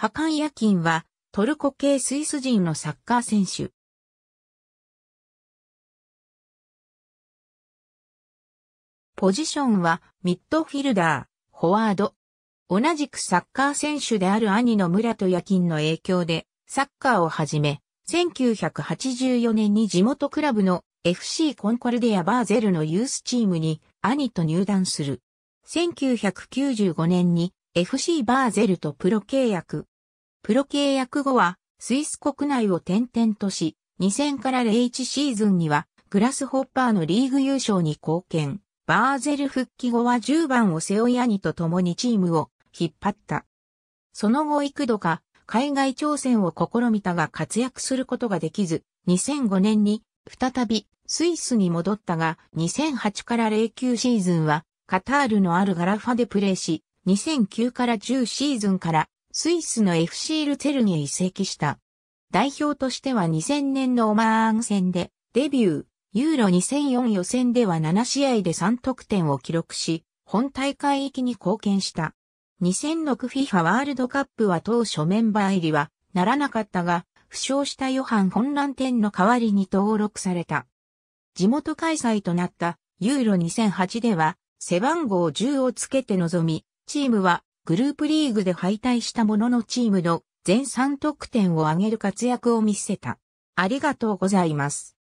ハカン・ヤキンは、トルコ系スイス人のサッカー選手。ポジションは、ミッドフィルダー、フォワード。同じくサッカー選手である兄の村と夜勤の影響で、サッカーを始め、1984年に地元クラブの FC コンコルディア・バーゼルのユースチームに兄と入団する。1995年に FC バーゼルとプロ契約。プロ契約後は、スイス国内を転々とし、2000から01シーズンには、グラスホッパーのリーグ優勝に貢献。バーゼル復帰後は10番を背負い兄と共にチームを引っ張った。その後幾度か海外挑戦を試みたが活躍することができず、2005年に再びスイスに戻ったが2008から09シーズンはカタールのあるガラファでプレーし、2009から10シーズンからスイスの FC ルツェルに移籍した。代表としては2000年のオマーン戦でデビュー、ユーロ2004予選では7試合で3得点を記録し、本大会域に貢献した。2006 FIFA ワールドカップは当初メンバー入りはならなかったが、負傷したヨハン・ホンランテンの代わりに登録された。地元開催となったユーロ2008では背番号10をつけて臨み、チームはグループリーグで敗退したもののチームの全3得点を挙げる活躍を見せた。ありがとうございます。